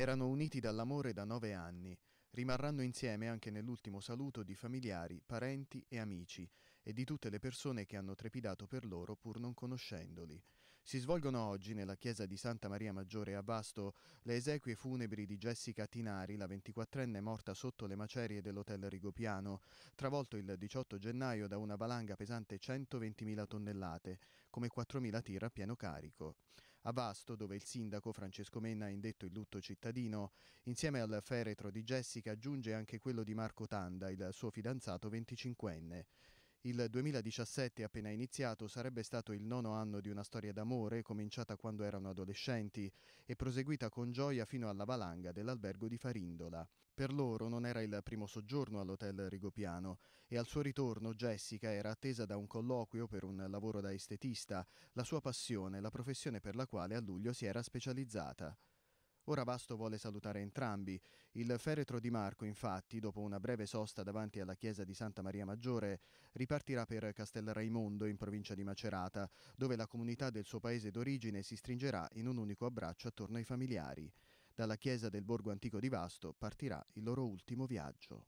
Erano uniti dall'amore da nove anni, rimarranno insieme anche nell'ultimo saluto di familiari, parenti e amici e di tutte le persone che hanno trepidato per loro pur non conoscendoli. Si svolgono oggi nella chiesa di Santa Maria Maggiore a Vasto le esequie funebri di Jessica Tinari, la 24enne morta sotto le macerie dell'hotel Rigopiano, travolto il 18 gennaio da una valanga pesante 120.000 tonnellate, come 4.000 tira a pieno carico. A Vasto, dove il sindaco Francesco Menna ha indetto il lutto cittadino, insieme al feretro di Jessica giunge anche quello di Marco Tanda, il suo fidanzato 25enne. Il 2017, appena iniziato, sarebbe stato il nono anno di una storia d'amore cominciata quando erano adolescenti e proseguita con gioia fino alla valanga dell'albergo di Farindola. Per loro non era il primo soggiorno all'hotel Rigopiano e al suo ritorno Jessica era attesa da un colloquio per un lavoro da estetista, la sua passione, la professione per la quale a luglio si era specializzata. Ora Vasto vuole salutare entrambi. Il feretro di Marco, infatti, dopo una breve sosta davanti alla chiesa di Santa Maria Maggiore, ripartirà per Castel Raimondo in provincia di Macerata, dove la comunità del suo paese d'origine si stringerà in un unico abbraccio attorno ai familiari. Dalla chiesa del borgo antico di Vasto partirà il loro ultimo viaggio.